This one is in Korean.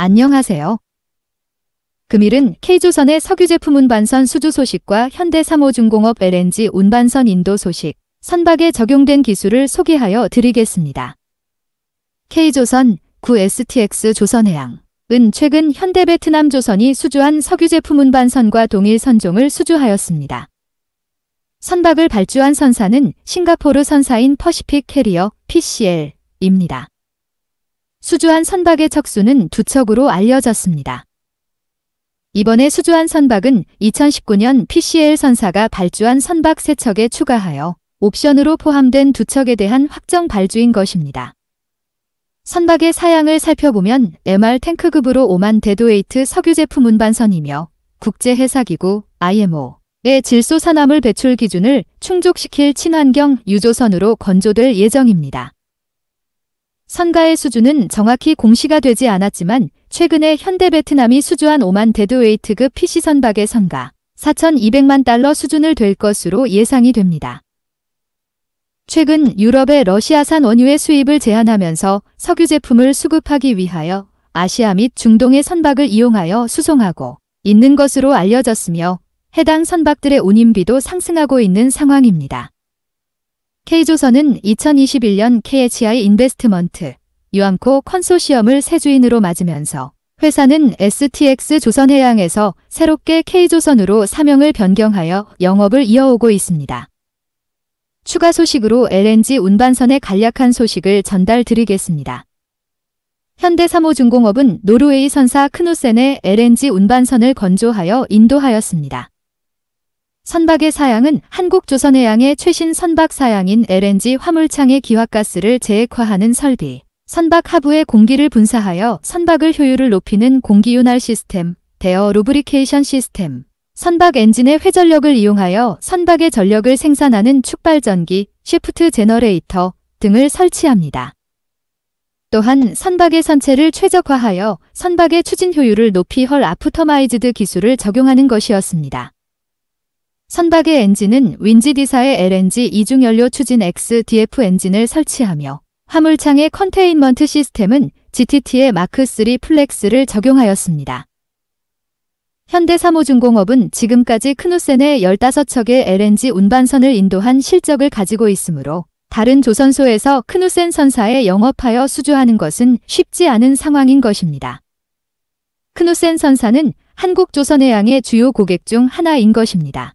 안녕하세요. 금일은 K조선의 석유제품 운반선 수주 소식과 현대 3호중공업 LNG 운반선 인도 소식, 선박에 적용된 기술을 소개하여 드리겠습니다. K조선 9STX 조선해양 은 최근 현대 베트남 조선이 수주한 석유제품 운반선과 동일 선종을 수주하였습니다. 선박을 발주한 선사는 싱가포르 선사인 퍼시픽 캐리어 PCL입니다. 수주한 선박의 척수는 두 척으로 알려졌습니다. 이번에 수주한 선박은 2019년 PCL 선사가 발주한 선박 세척에 추가하여 옵션으로 포함된 두 척에 대한 확정 발주인 것입니다. 선박의 사양을 살펴보면 MR 탱크급으로 오만 데도웨이트 석유 제품 운반선이며 국제해사기구 IMO의 질소산화물 배출 기준을 충족시킬 친환경 유조선으로 건조될 예정입니다. 선가의 수준은 정확히 공시가 되지 않았지만 최근에 현대 베트남이 수주한 오만 데드웨이트급 PC 선박의 선가 4,200만 달러 수준을 될 것으로 예상이 됩니다. 최근 유럽의 러시아산 원유의 수입을 제한하면서 석유 제품을 수급하기 위하여 아시아 및 중동의 선박을 이용하여 수송하고 있는 것으로 알려졌으며 해당 선박들의 운임비도 상승하고 있는 상황입니다. K조선은 2021년 KHI 인베스트먼트, 유암코 컨소시엄을 새 주인으로 맞으면서 회사는 STX 조선해양에서 새롭게 K조선으로 사명을 변경하여 영업을 이어오고 있습니다. 추가 소식으로 LNG 운반선의 간략한 소식을 전달드리겠습니다. 현대 3호중공업은 노르웨이 선사 크노센의 LNG 운반선을 건조하여 인도하였습니다. 선박의 사양은 한국조선해양의 최신 선박 사양인 LNG 화물창의 기화가스를 재액화하는 설비, 선박 하부에 공기를 분사하여 선박을 효율을 높이는 공기윤활 시스템, 대어 루브리케이션 시스템, 선박 엔진의 회전력을 이용하여 선박의 전력을 생산하는 축발전기, 시프트 제너레이터 등을 설치합니다. 또한 선박의 선체를 최적화하여 선박의 추진 효율을 높이 헐 아프터마이즈드 기술을 적용하는 것이었습니다. 선박의 엔진은 윈지디사의 LNG 이중연료 추진 XDF 엔진을 설치하며 화물창의 컨테인먼트 시스템은 GTT의 마크3 플렉스를 적용하였습니다. 현대사모중공업은 지금까지 크누센의 15척의 LNG 운반선을 인도한 실적을 가지고 있으므로 다른 조선소에서 크누센 선사에 영업하여 수주하는 것은 쉽지 않은 상황인 것입니다. 크누센 선사는 한국조선해양의 주요 고객 중 하나인 것입니다.